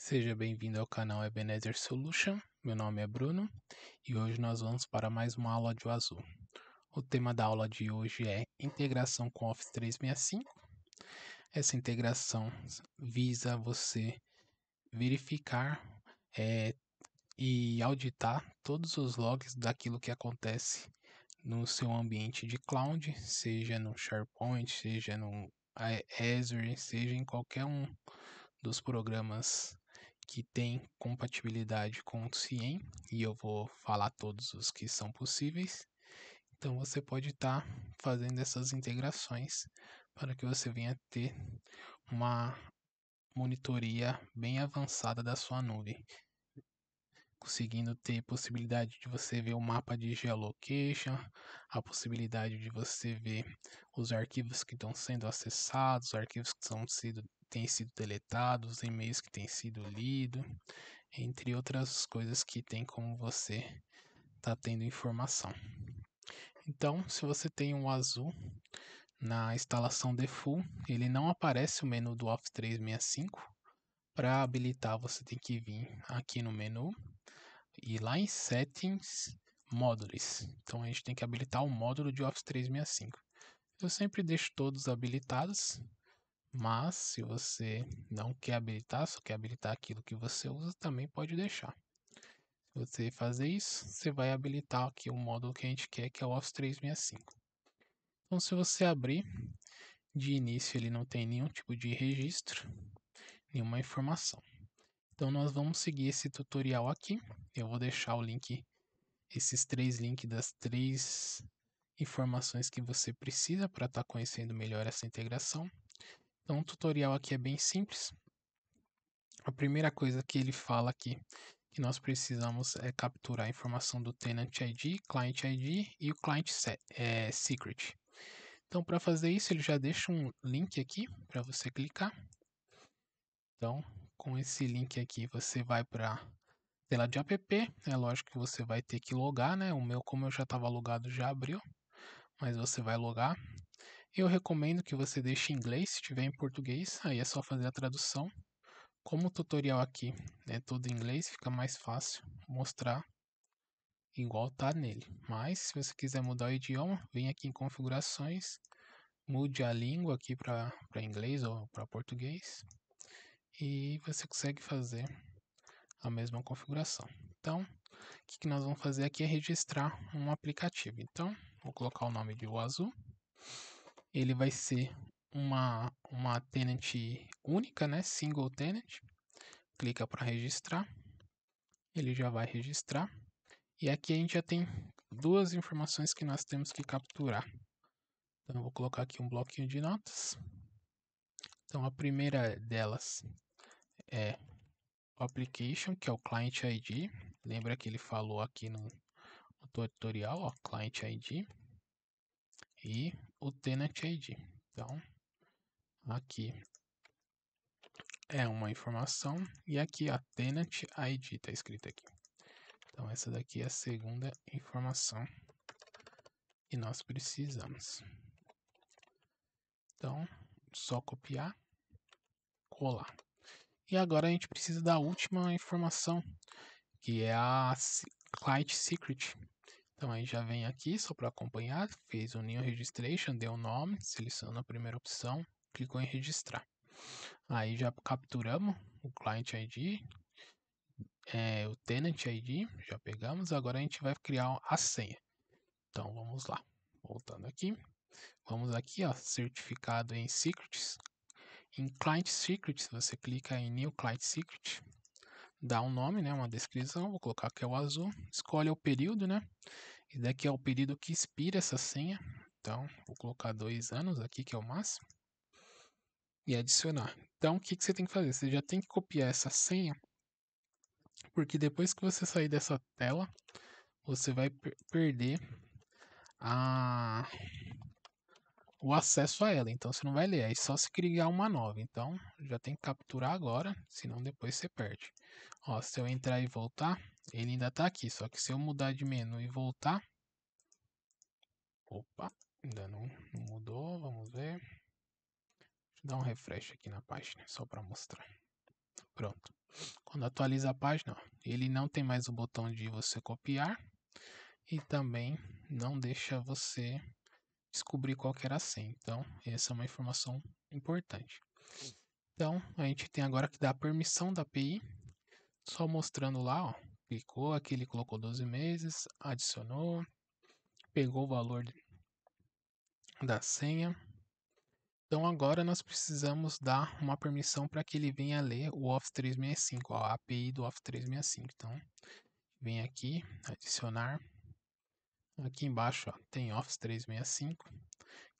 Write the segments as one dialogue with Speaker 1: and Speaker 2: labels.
Speaker 1: Seja bem-vindo ao canal Ebenezer Solution, meu nome é Bruno e hoje nós vamos para mais uma aula de Azul. O tema da aula de hoje é integração com Office 365. Essa integração visa você verificar é, e auditar todos os logs daquilo que acontece no seu ambiente de cloud, seja no SharePoint, seja no é, Azure, seja em qualquer um dos programas que tem compatibilidade com o CIEM, e eu vou falar todos os que são possíveis. Então você pode estar tá fazendo essas integrações para que você venha ter uma monitoria bem avançada da sua nuvem, conseguindo ter possibilidade de você ver o mapa de geolocation, a possibilidade de você ver os arquivos que estão sendo acessados, os arquivos que estão sendo têm sido deletados, e-mails que têm sido lidos, entre outras coisas que tem como você tá tendo informação. Então, se você tem um azul na instalação default, ele não aparece o menu do Office 365. Para habilitar, você tem que vir aqui no menu e lá em Settings, Módulos. Então, a gente tem que habilitar o módulo de Office 365. Eu sempre deixo todos habilitados mas se você não quer habilitar, só quer habilitar aquilo que você usa, também pode deixar. Se você fazer isso, você vai habilitar aqui o módulo que a gente quer, que é o Office 365. Então se você abrir, de início ele não tem nenhum tipo de registro, nenhuma informação. Então nós vamos seguir esse tutorial aqui. Eu vou deixar o link, esses três links das três informações que você precisa para estar tá conhecendo melhor essa integração. Então, o tutorial aqui é bem simples. A primeira coisa que ele fala aqui que nós precisamos é capturar a informação do Tenant ID, Client ID e o Client é, Secret. Então, para fazer isso, ele já deixa um link aqui para você clicar. Então, com esse link aqui, você vai para tela de app. É lógico que você vai ter que logar, né? O meu, como eu já estava logado, já abriu. Mas você vai logar. Eu recomendo que você deixe em inglês, se tiver em português, aí é só fazer a tradução. Como o tutorial aqui é todo em inglês, fica mais fácil mostrar igual tá nele. Mas se você quiser mudar o idioma, vem aqui em configurações, mude a língua aqui para inglês ou para português e você consegue fazer a mesma configuração. Então, o que, nós vamos fazer aqui é registrar um aplicativo. Então, vou colocar o nome de O Azul ele vai ser uma, uma tenant única, né? Single tenant. Clica para registrar. Ele já vai registrar. E aqui a gente já tem duas informações que nós temos que capturar. Então, eu vou colocar aqui um bloquinho de notas. Então, a primeira delas é o application, que é o client ID. Lembra que ele falou aqui no, no tutorial, ó, client ID. E o tenant ID. Então, aqui é uma informação e aqui a tenant ID está escrita aqui. Então, essa daqui é a segunda informação que nós precisamos. Então, só copiar, colar. E agora a gente precisa da última informação, que é a client secret. Então aí já vem aqui só para acompanhar, fez o New Registration, deu o nome, seleciona a primeira opção, clicou em registrar. Aí já capturamos o Client ID, é, o Tenant ID, já pegamos, agora a gente vai criar a senha. Então vamos lá, voltando aqui, vamos aqui ó, certificado em Secrets, em Client Secrets, você clica em New Client Secret, dá um nome, né, uma descrição, vou colocar aqui é o azul, escolhe o período, né, e daqui é o período que expira essa senha. Então, vou colocar dois anos aqui, que é o máximo. E adicionar. Então, o que, que você tem que fazer? Você já tem que copiar essa senha. Porque depois que você sair dessa tela, você vai per perder a... o acesso a ela. Então, você não vai ler. É só se criar uma nova. Então, já tem que capturar agora, senão depois você perde. Ó, se eu entrar e voltar, ele ainda está aqui, só que se eu mudar de menu e voltar... Opa, ainda não mudou, vamos ver. Deixa eu dar um refresh aqui na página, só para mostrar. Pronto. Quando atualiza a página, ó, ele não tem mais o botão de você copiar e também não deixa você descobrir qual era senha. Então, essa é uma informação importante. Então, a gente tem agora que dar a permissão da API, só mostrando lá, ó, clicou, aqui ele colocou 12 meses, adicionou, pegou o valor da senha. Então agora nós precisamos dar uma permissão para que ele venha ler o Office 365, a API do Office 365. Então, vem aqui, adicionar. Aqui embaixo ó, tem Office 365.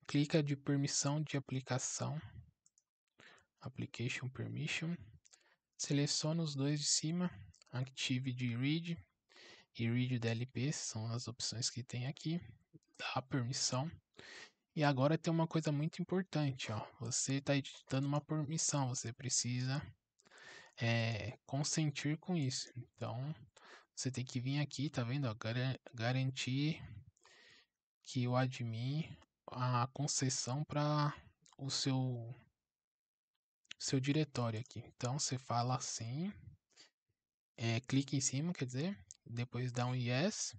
Speaker 1: Clica de permissão de aplicação, Application Permission. Seleciona os dois de cima Active de Read e Read DLP são as opções que tem aqui. Dá permissão. E agora tem uma coisa muito importante, ó. Você está editando uma permissão, você precisa é, consentir com isso. Então, você tem que vir aqui, tá vendo? Ó, garantir que o admin a concessão para o seu seu diretório aqui. Então, você fala assim é, clique em cima, quer dizer, depois dá um yes.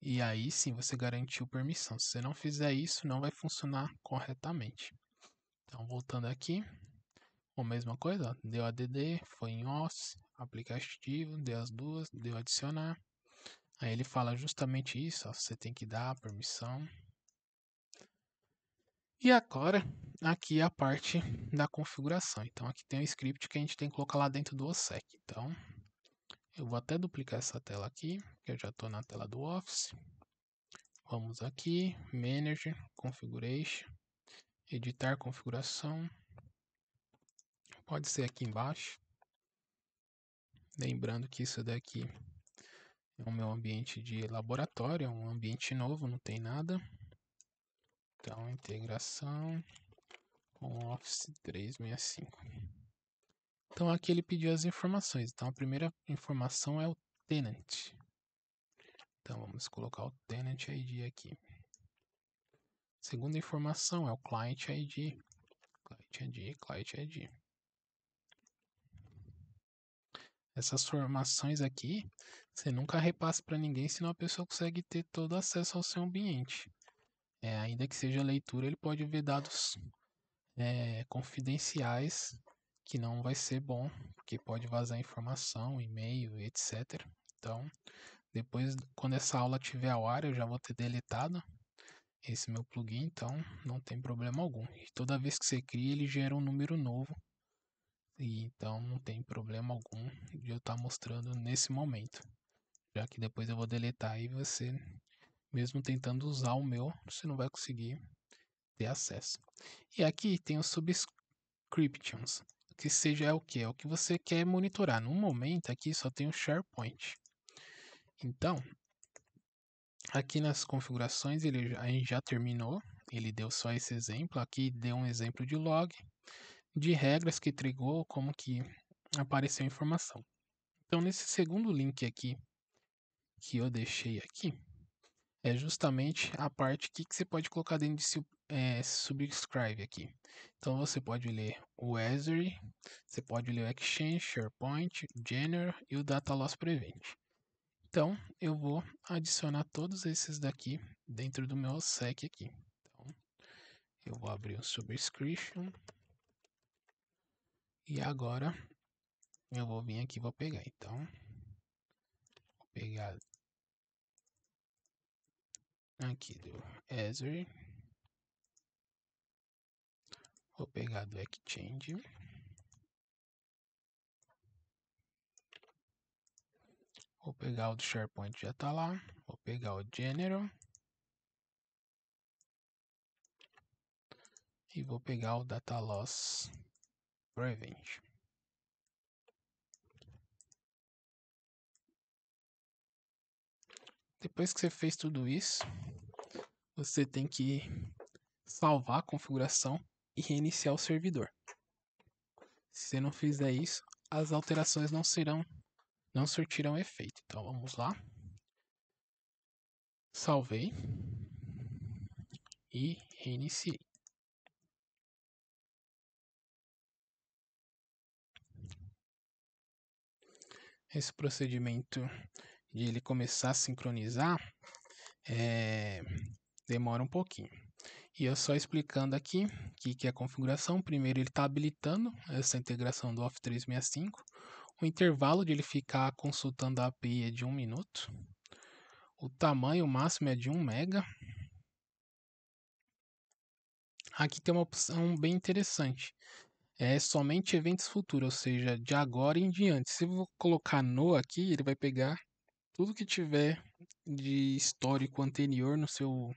Speaker 1: E aí sim você garantiu permissão. Se você não fizer isso, não vai funcionar corretamente. Então, voltando aqui, a mesma coisa, ó, deu ADD, foi em OS, aplicativo, deu as duas, deu adicionar. Aí ele fala justamente isso, ó, você tem que dar a permissão. E agora, aqui a parte da configuração. Então, aqui tem um script que a gente tem que colocar lá dentro do OSEC. Então, eu vou até duplicar essa tela aqui, que eu já estou na tela do Office. Vamos aqui, Manage, Configuration, Editar Configuração. Pode ser aqui embaixo. Lembrando que isso daqui é o meu ambiente de laboratório, é um ambiente novo, não tem nada. Então, integração, com Office 365. Então aqui ele pediu as informações. Então a primeira informação é o tenant. Então vamos colocar o tenant ID aqui. Segunda informação é o client ID. Client ID, client ID. Essas formações aqui, você nunca repassa para ninguém, senão a pessoa consegue ter todo acesso ao seu ambiente. É, ainda que seja leitura, ele pode ver dados é, confidenciais, que não vai ser bom, porque pode vazar informação, e-mail, etc. Então, depois, quando essa aula tiver ao ar, eu já vou ter deletado esse meu plugin, então não tem problema algum. E toda vez que você cria, ele gera um número novo. E então não tem problema algum de eu estar tá mostrando nesse momento. Já que depois eu vou deletar e você, mesmo tentando usar o meu, você não vai conseguir ter acesso. E aqui tem os subscriptions, que seja o que? É o que você quer monitorar. No momento aqui só tem o SharePoint. Então, aqui nas configurações ele, a gente já terminou. Ele deu só esse exemplo. Aqui deu um exemplo de log, de regras que trigou, como que apareceu a informação. Então, nesse segundo link aqui, que eu deixei aqui, é justamente a parte que, que você pode colocar dentro de seu, é, subscribe aqui. Então você pode ler o Azure, você pode ler o Exchange, SharePoint, Jenner e o Data Loss Prevent. Então eu vou adicionar todos esses daqui dentro do meu sec aqui. Então, eu vou abrir um subscription e agora eu vou vir aqui vou pegar. Então vou pegar aqui do Azure Vou pegar do Exchange. Vou pegar o do SharePoint, já está lá. Vou pegar o General. E vou pegar o Data Loss Prevent. Depois que você fez tudo isso, você tem que salvar a configuração e reiniciar o servidor. Se você não fizer isso, as alterações não serão não surtirão efeito. Então vamos lá. Salvei e reiniciei. Esse procedimento de ele começar a sincronizar é, demora um pouquinho. E eu só explicando aqui o que, que é a configuração. Primeiro, ele está habilitando essa integração do Office 365. O intervalo de ele ficar consultando a API é de 1 um minuto. O tamanho máximo é de 1 mega. Aqui tem uma opção bem interessante. É somente eventos futuros, ou seja, de agora em diante. Se eu vou colocar no aqui, ele vai pegar tudo que tiver de histórico anterior no seu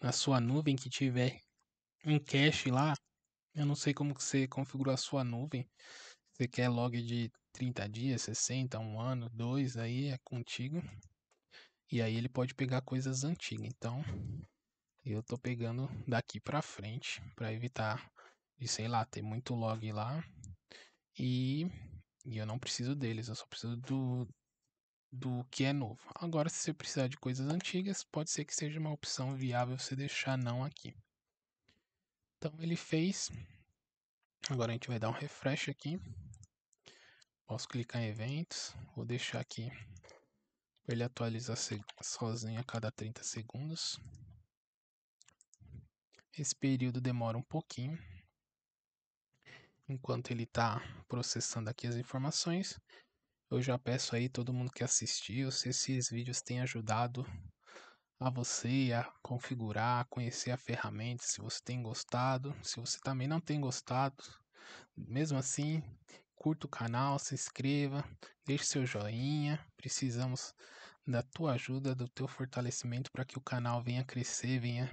Speaker 1: na sua nuvem que tiver um cache lá, eu não sei como que você configurou a sua nuvem. Você quer log de 30 dias, 60, um ano, dois, aí é contigo. E aí ele pode pegar coisas antigas. Então, eu tô pegando daqui para frente para evitar de sei lá ter muito log lá. E, e eu não preciso deles, eu só preciso do do que é novo. Agora, se você precisar de coisas antigas, pode ser que seja uma opção viável você deixar não aqui. Então ele fez. Agora a gente vai dar um refresh aqui. Posso clicar em eventos, vou deixar aqui para ele atualizar sozinho a cada 30 segundos. Esse período demora um pouquinho. Enquanto ele está processando aqui as informações, eu já peço aí todo mundo que assistiu se esses vídeos têm ajudado a você a configurar, a conhecer a ferramenta, se você tem gostado. Se você também não tem gostado, mesmo assim, curta o canal, se inscreva, deixe seu joinha. Precisamos da tua ajuda, do teu fortalecimento para que o canal venha crescer, venha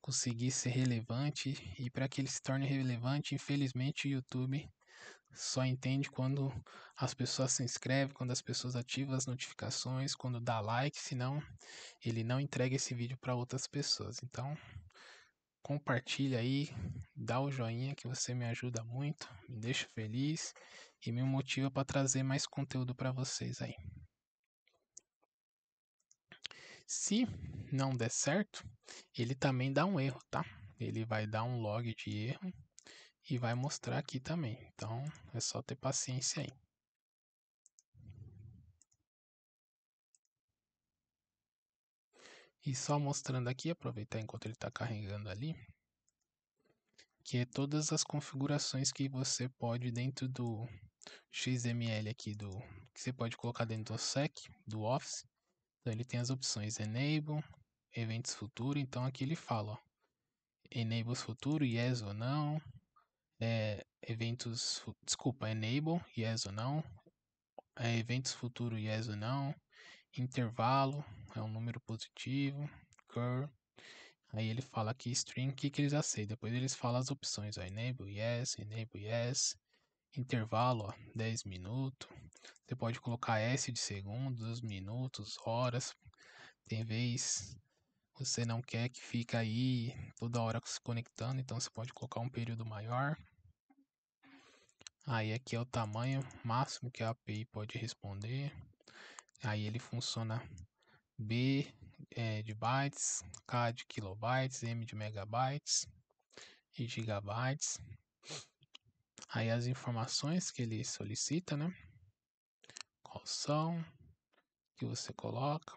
Speaker 1: conseguir ser relevante e para que ele se torne relevante, infelizmente o YouTube só entende quando as pessoas se inscrevem, quando as pessoas ativam as notificações, quando dá like, senão ele não entrega esse vídeo para outras pessoas. Então, compartilha aí, dá o joinha que você me ajuda muito, me deixa feliz e me motiva para trazer mais conteúdo para vocês aí. Se não der certo, ele também dá um erro, tá? Ele vai dar um log de erro e vai mostrar aqui também. Então, é só ter paciência aí. E só mostrando aqui, aproveitar enquanto ele está carregando ali, que é todas as configurações que você pode dentro do XML aqui do que você pode colocar dentro do sec do Office. Então ele tem as opções enable, eventos futuro, então aqui ele fala, ó, enables futuro, yes ou não, é, eventos, desculpa, enable, é yes ou não, é, eventos futuro, yes ou não, intervalo, é um número positivo, curl, aí ele fala que string, que, que eles aceitam, depois eles falam as opções, ó, enable, yes, enable, yes, intervalo, ó, 10 minutos, você pode colocar S de segundos, minutos, horas, tem vez você não quer que fica aí toda hora se conectando, então você pode colocar um período maior. Aí aqui é o tamanho máximo que a API pode responder. Aí ele funciona B é, de bytes, K de kilobytes, M de megabytes e gigabytes. Aí as informações que ele solicita, né? Qual são, que você coloca.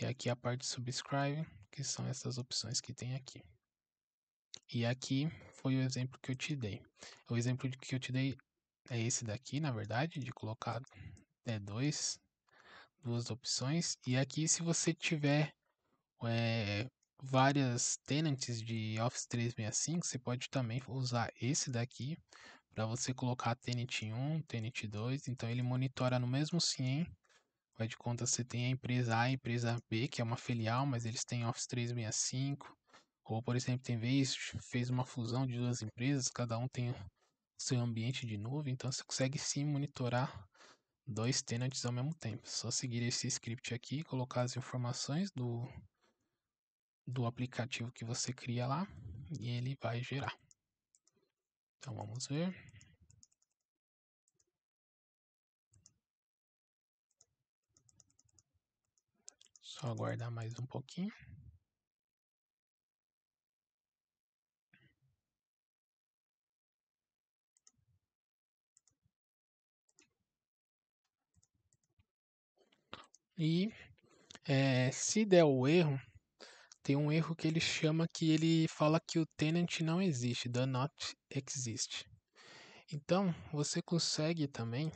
Speaker 1: E aqui a parte subscribe, que são essas opções que tem aqui. E aqui foi o exemplo que eu te dei. O exemplo que eu te dei é esse daqui, na verdade, de colocar é, dois, duas opções. E aqui, se você tiver é, várias tenants de Office 365, você pode também usar esse daqui para você colocar tenant 1, tenant 2. Então, ele monitora no mesmo CIEM. Vai de conta, você tem a empresa A e a empresa B, que é uma filial, mas eles têm Office 365, como, por exemplo, tem vez fez uma fusão de duas empresas, cada um tem seu ambiente de nuvem, então você consegue sim monitorar dois tenants ao mesmo tempo. Só seguir esse script aqui, colocar as informações do, do aplicativo que você cria lá e ele vai gerar. Então vamos ver. Só aguardar mais um pouquinho. E é, se der o erro, tem um erro que ele chama que ele fala que o tenant não existe, does not exist. Então, você consegue também,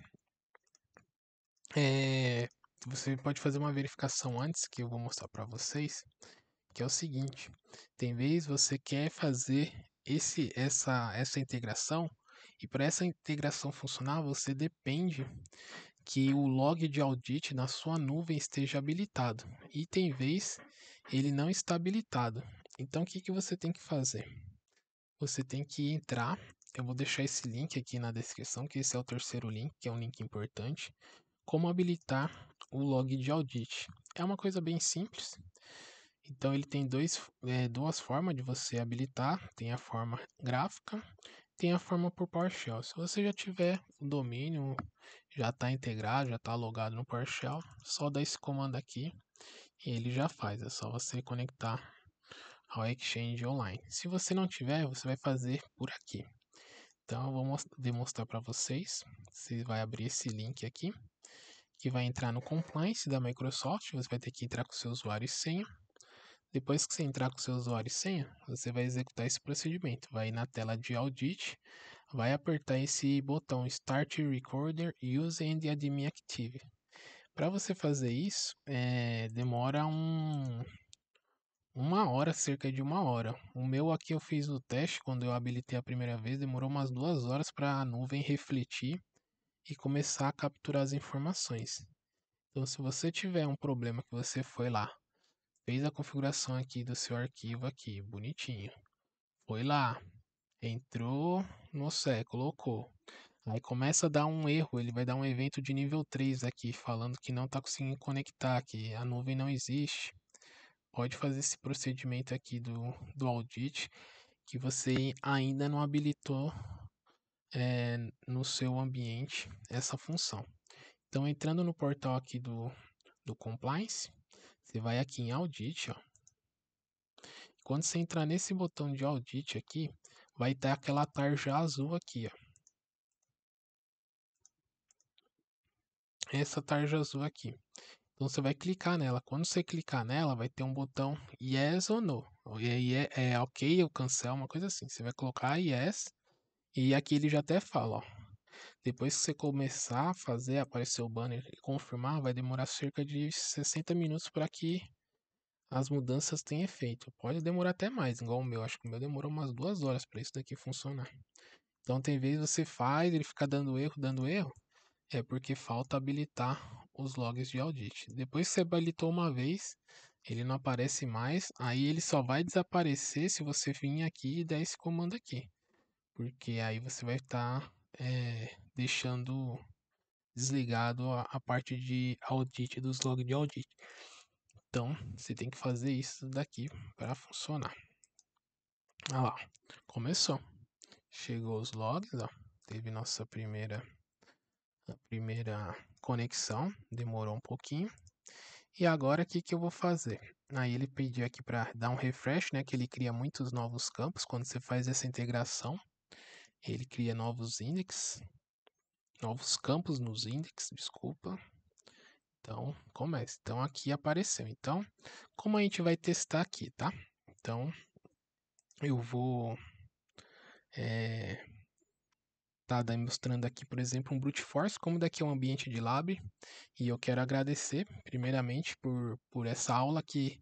Speaker 1: é, você pode fazer uma verificação antes, que eu vou mostrar para vocês, que é o seguinte, tem vez você quer fazer esse, essa, essa integração, e para essa integração funcionar, você depende que o log de audit na sua nuvem esteja habilitado e tem vez ele não está habilitado. Então o que, que você tem que fazer? Você tem que entrar, eu vou deixar esse link aqui na descrição, que esse é o terceiro link, que é um link importante. Como habilitar o log de audit? É uma coisa bem simples. Então ele tem dois, é, duas formas de você habilitar, tem a forma gráfica tem a forma por PowerShell. Se você já tiver o domínio, já está integrado, já está logado no PowerShell, só dá esse comando aqui e ele já faz. É só você conectar ao Exchange Online. Se você não tiver, você vai fazer por aqui. Então eu vou demonstrar para vocês. Você vai abrir esse link aqui, que vai entrar no Compliance da Microsoft. Você vai ter que entrar com seu usuário e senha. Depois que você entrar com seu usuário e senha, você vai executar esse procedimento. Vai na tela de Audit, vai apertar esse botão Start Recorder Use and Admin Active. Para você fazer isso, é, demora um, uma hora, cerca de uma hora. O meu aqui eu fiz o teste, quando eu habilitei a primeira vez, demorou umas duas horas para a nuvem refletir e começar a capturar as informações. Então, se você tiver um problema que você foi lá Fez a configuração aqui do seu arquivo aqui, bonitinho. Foi lá, entrou no sé, colocou. Aí começa a dar um erro, ele vai dar um evento de nível 3 aqui, falando que não está conseguindo conectar, que a nuvem não existe. Pode fazer esse procedimento aqui do, do audit, que você ainda não habilitou é, no seu ambiente essa função. Então, entrando no portal aqui do, do Compliance, você vai aqui em Audit, ó. Quando você entrar nesse botão de Audit aqui, vai ter aquela tarja azul aqui, ó. Essa tarja azul aqui. Então você vai clicar nela. Quando você clicar nela, vai ter um botão Yes ou No. E aí é, é OK ou cancel, uma coisa assim. Você vai colocar Yes. E aqui ele já até fala, ó. Depois que você começar a fazer aparecer o banner e confirmar, vai demorar cerca de 60 minutos para que as mudanças tenham efeito. Pode demorar até mais, igual o meu. Acho que o meu demorou umas duas horas para isso daqui funcionar. Então tem vezes você faz, ele fica dando erro, dando erro. É porque falta habilitar os logs de audit. Depois que você habilitou uma vez, ele não aparece mais. Aí ele só vai desaparecer se você vir aqui e der esse comando aqui. Porque aí você vai estar tá, é, deixando desligado a, a parte de audit dos logs de audit. Então, você tem que fazer isso daqui para funcionar. Olha lá, começou. Chegou os logs, ó. Teve nossa primeira primeira conexão, demorou um pouquinho. E agora o que, que eu vou fazer? Aí ele pediu aqui para dar um refresh, né? Que ele cria muitos novos campos quando você faz essa integração. Ele cria novos índices novos campos nos index, desculpa. Então, começa. Então, aqui apareceu. Então, como a gente vai testar aqui, tá? Então, eu vou... É, tá mostrando aqui, por exemplo, um brute force, como daqui é um ambiente de lab. E eu quero agradecer, primeiramente, por, por essa aula que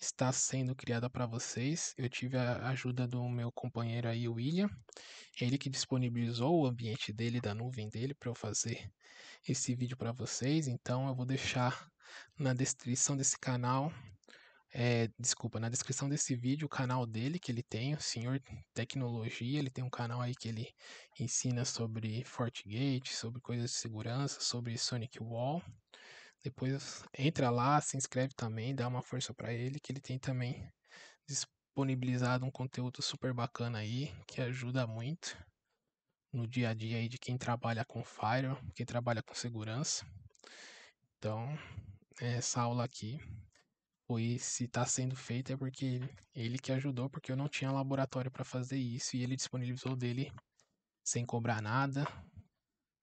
Speaker 1: está sendo criada para vocês. Eu tive a ajuda do meu companheiro aí, William, ele que disponibilizou o ambiente dele, da nuvem dele, para eu fazer esse vídeo para vocês. Então eu vou deixar na descrição desse canal é, desculpa, na descrição desse vídeo o canal dele que ele tem, o Senhor Tecnologia, ele tem um canal aí que ele ensina sobre FortiGate, sobre coisas de segurança, sobre Sonic Wall. Depois entra lá, se inscreve também, dá uma força para ele, que ele tem também disponibilizado um conteúdo super bacana aí, que ajuda muito no dia a dia aí de quem trabalha com Fire, quem trabalha com segurança. Então, essa aula aqui foi se está sendo feita é porque ele, ele que ajudou, porque eu não tinha laboratório para fazer isso e ele disponibilizou dele sem cobrar nada,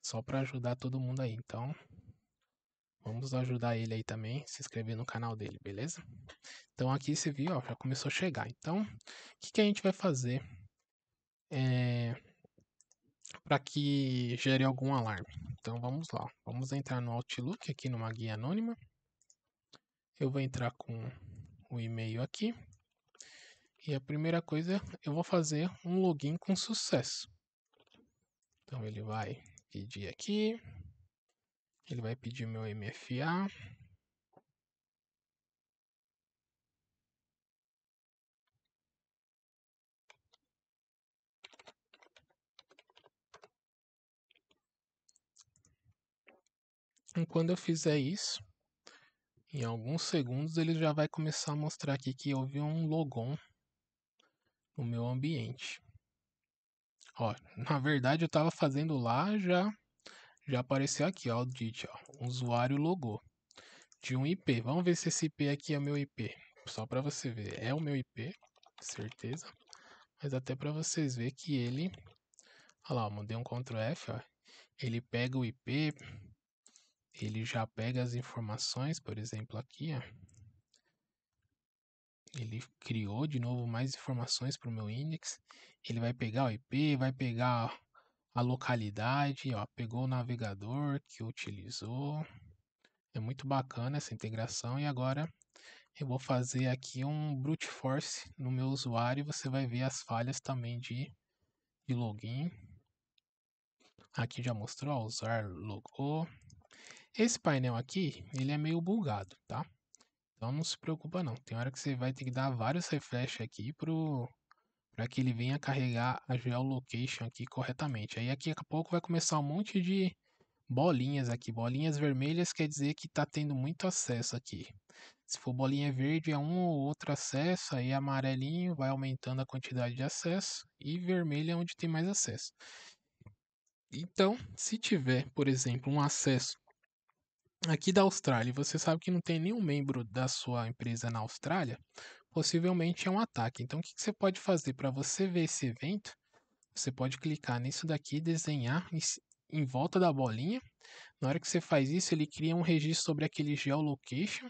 Speaker 1: só para ajudar todo mundo aí. Então, Vamos ajudar ele aí também, se inscrever no canal dele, beleza? Então aqui você viu, ó, já começou a chegar. Então, o que, que a gente vai fazer é, para que gere algum alarme? Então vamos lá, vamos entrar no Outlook aqui numa guia anônima. Eu vou entrar com o e-mail aqui. E a primeira coisa, eu vou fazer um login com sucesso. Então ele vai pedir aqui, ele vai pedir meu MFA. E quando eu fizer isso, em alguns segundos ele já vai começar a mostrar aqui que houve um logon no meu ambiente. Ó, na verdade eu estava fazendo lá já já apareceu aqui, ó, o DIT, ó. Usuário logou. De um IP. Vamos ver se esse IP aqui é meu IP. Só para você ver. É o meu IP, certeza. Mas até para vocês verem que ele... Olha lá, ó, mandei um Ctrl F, ó. Ele pega o IP, ele já pega as informações, por exemplo, aqui, ó. Ele criou de novo mais informações para o meu index. Ele vai pegar o IP, vai pegar a localidade, ó, pegou o navegador que utilizou. É muito bacana essa integração e agora eu vou fazer aqui um brute force no meu usuário e você vai ver as falhas também de, de login. Aqui já mostrou, ó, usar logou. Esse painel aqui, ele é meio bugado, tá? Então não se preocupa não, tem hora que você vai ter que dar vários refresh aqui pro para que ele venha carregar a geolocation aqui corretamente. Aí aqui a pouco vai começar um monte de bolinhas aqui. Bolinhas vermelhas quer dizer que está tendo muito acesso aqui. Se for bolinha verde é um ou outro acesso, aí amarelinho vai aumentando a quantidade de acesso e vermelho é onde tem mais acesso. Então, se tiver, por exemplo, um acesso aqui da Austrália, você sabe que não tem nenhum membro da sua empresa na Austrália, possivelmente é um ataque. Então, o que, você pode fazer para você ver esse evento? Você pode clicar nisso daqui, desenhar em volta da bolinha. Na hora que você faz isso, ele cria um registro sobre aquele geolocation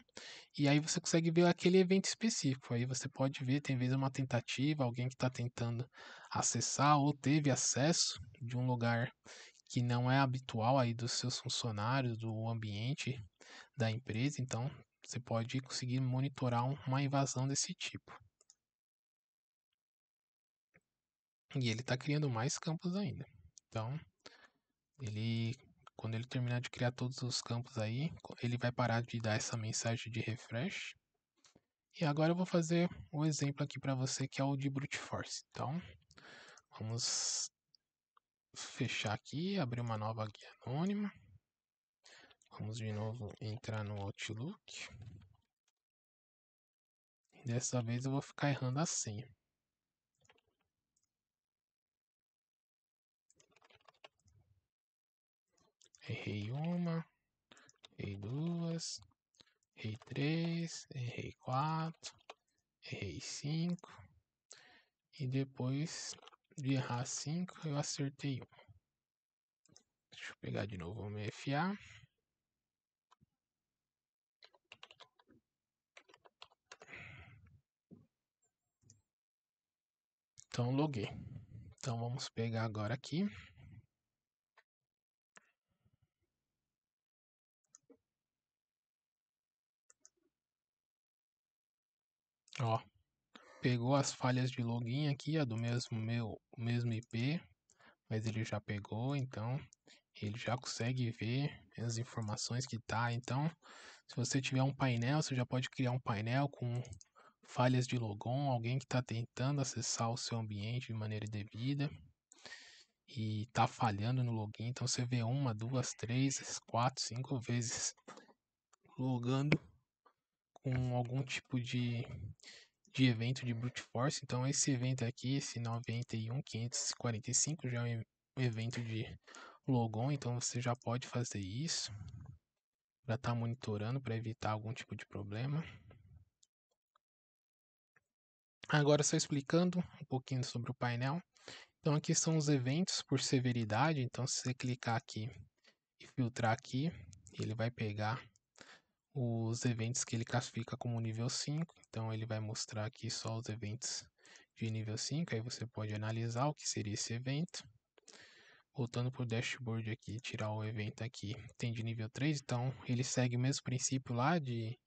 Speaker 1: e aí você consegue ver aquele evento específico. Aí você pode ver, tem vezes uma tentativa, alguém que está tentando acessar ou teve acesso de um lugar que não é habitual aí dos seus funcionários, do ambiente da empresa. Então, você pode conseguir monitorar uma invasão desse tipo. E ele está criando mais campos ainda. Então, ele, quando ele terminar de criar todos os campos aí, ele vai parar de dar essa mensagem de refresh. E agora eu vou fazer o um exemplo aqui para você que é o de brute force. Então, vamos fechar aqui, abrir uma nova guia anônima. Vamos de novo entrar no Outlook. Dessa vez eu vou ficar errando a senha. Errei uma, errei duas, errei três, errei quatro, errei cinco. E depois de errar cinco, eu acertei um. Deixa eu pegar de novo o meu FA. Então loguei. Então vamos pegar agora aqui. Ó, pegou as falhas de login aqui, do mesmo meu, mesmo IP, mas ele já pegou, então ele já consegue ver as informações que tá. Então, se você tiver um painel, você já pode criar um painel com falhas de logon, alguém que está tentando acessar o seu ambiente de maneira indevida e está falhando no login. Então você vê uma, duas, três, quatro, cinco vezes logando com algum tipo de, de evento de brute force. Então esse evento aqui, esse 91545, já é um evento de logon, então você já pode fazer isso para estar tá monitorando para evitar algum tipo de problema. Agora, só explicando um pouquinho sobre o painel. Então, aqui são os eventos por severidade. Então, se você clicar aqui e filtrar aqui, ele vai pegar os eventos que ele classifica como nível 5. Então, ele vai mostrar aqui só os eventos de nível 5. Aí você pode analisar o que seria esse evento. Voltando para o dashboard aqui, tirar o evento aqui, tem de nível 3. Então, ele segue o mesmo princípio lá de,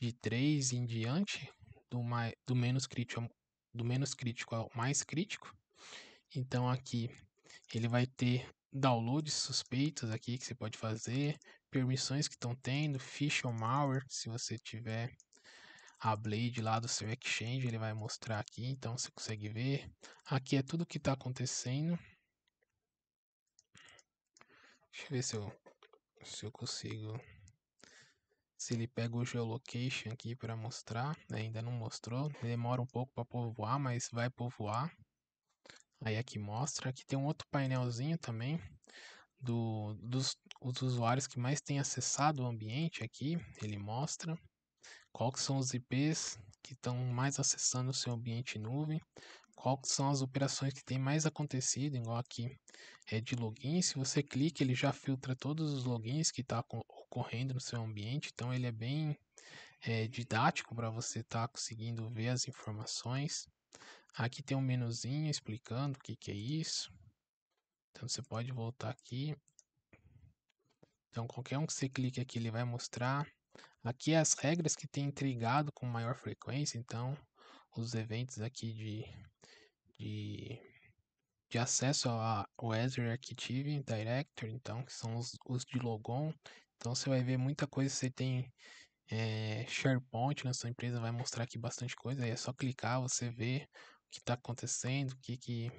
Speaker 1: de 3 em diante, do, mais, do, menos crítico ao, do menos crítico ao mais crítico. Então aqui ele vai ter downloads suspeitos aqui que você pode fazer, permissões que estão tendo, ficha ou malware, se você tiver a Blade lá do seu Exchange, ele vai mostrar aqui, então você consegue ver. Aqui é tudo o que está acontecendo. Deixa eu ver se eu, se eu consigo se ele pega o geolocation aqui para mostrar, né, ainda não mostrou, demora um pouco para povoar, mas vai povoar. Aí aqui mostra, aqui tem um outro painelzinho também do, dos os usuários que mais têm acessado o ambiente aqui, ele mostra quais são os IPs que estão mais acessando o seu ambiente nuvem, quais são as operações que têm mais acontecido, igual aqui é de login, se você clica ele já filtra todos os logins que está ocorrendo no seu ambiente, então ele é bem é, didático para você estar tá conseguindo ver as informações. Aqui tem um menuzinho explicando o que, que é isso. Então você pode voltar aqui. Então qualquer um que você clique aqui ele vai mostrar. Aqui as regras que tem intrigado com maior frequência, então os eventos aqui de, de, de acesso ao Azure Active Directory, então que são os, os de logon então você vai ver muita coisa, você tem é, SharePoint na sua empresa, vai mostrar aqui bastante coisa, aí é só clicar, você vê o que está acontecendo, o que que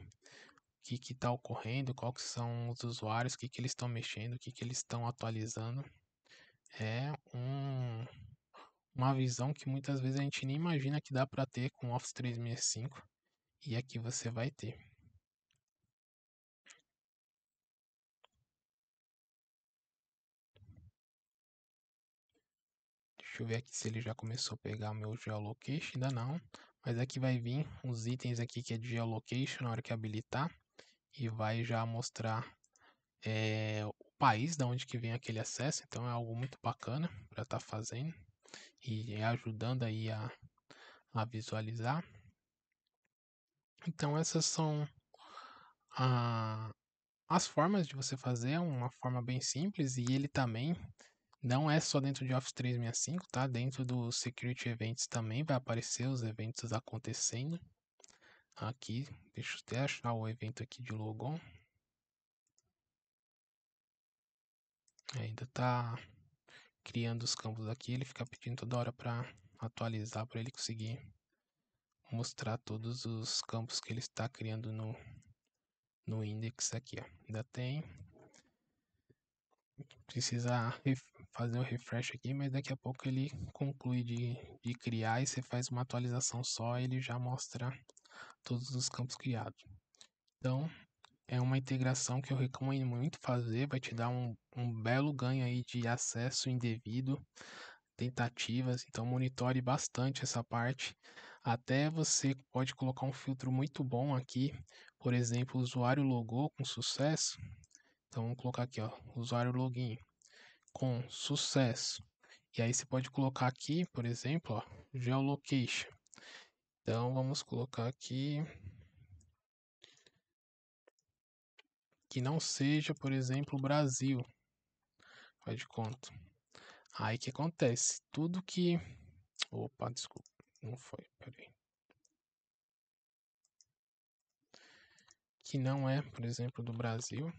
Speaker 1: que que está ocorrendo, quais são os usuários, o que que eles estão mexendo, o que que eles estão atualizando. É um, uma visão que muitas vezes a gente nem imagina que dá para ter com Office 365 e aqui você vai ter. Deixa eu ver aqui se ele já começou a pegar meu geolocation. Ainda não. Mas aqui vai vir uns itens aqui que é de geolocation na hora que habilitar. E vai já mostrar é, o país da onde que vem aquele acesso. Então é algo muito bacana para estar tá fazendo. E é ajudando aí a, a visualizar. Então essas são a, as formas de você fazer. É uma forma bem simples. E ele também não é só dentro de Office 365, tá? Dentro do Security Events também vai aparecer os eventos acontecendo. Aqui, deixa eu até achar o evento aqui de logon. Ainda está criando os campos aqui, ele fica pedindo toda hora para atualizar para ele conseguir mostrar todos os campos que ele está criando no no index aqui, ó. Ainda tem precisa fazer o refresh aqui, mas daqui a pouco ele conclui de, de criar e você faz uma atualização só ele já mostra todos os campos criados. Então, é uma integração que eu recomendo muito fazer, vai te dar um, um belo ganho aí de acesso indevido, tentativas, então monitore bastante essa parte. Até você pode colocar um filtro muito bom aqui, por exemplo, o usuário logou com sucesso, então vamos colocar aqui, ó, usuário login com sucesso. E aí você pode colocar aqui, por exemplo, ó, geolocation. Então vamos colocar aqui que não seja, por exemplo, Brasil. faz de conta. Aí que acontece, tudo que Opa, desculpa, não foi, peraí. Que não é, por exemplo, do Brasil.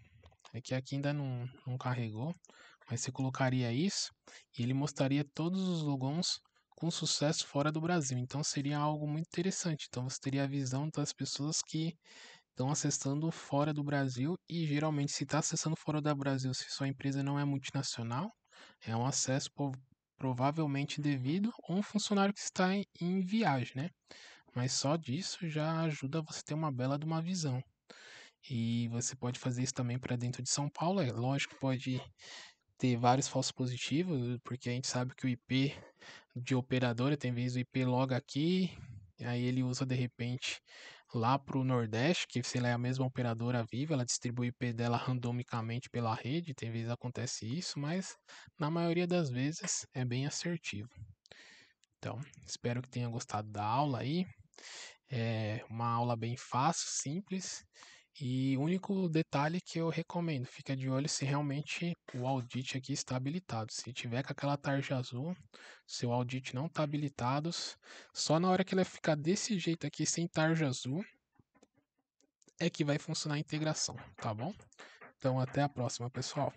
Speaker 1: É que aqui ainda não, não carregou, mas você colocaria isso e ele mostraria todos os logons com sucesso fora do Brasil. Então seria algo muito interessante. Então você teria a visão das pessoas que estão acessando fora do Brasil e geralmente se está acessando fora do Brasil, se sua empresa não é multinacional, é um acesso provavelmente devido a um funcionário que está em, em viagem, né? Mas só disso já ajuda você ter uma bela de uma visão. E você pode fazer isso também para dentro de São Paulo. É lógico que pode ter vários falsos positivos, porque a gente sabe que o IP de operadora tem vezes o IP logo aqui, aí ele usa de repente lá para o Nordeste, que se ela é a mesma operadora viva, ela distribui o IP dela randomicamente pela rede, tem vezes acontece isso, mas na maioria das vezes é bem assertivo. Então, espero que tenha gostado da aula aí. É uma aula bem fácil, simples e o único detalhe que eu recomendo, fica de olho se realmente o audit aqui está habilitado. Se tiver com aquela tarja azul, seu audit não está habilitado, só na hora que ele ficar desse jeito aqui, sem tarja azul, é que vai funcionar a integração, tá bom? Então até a próxima, pessoal.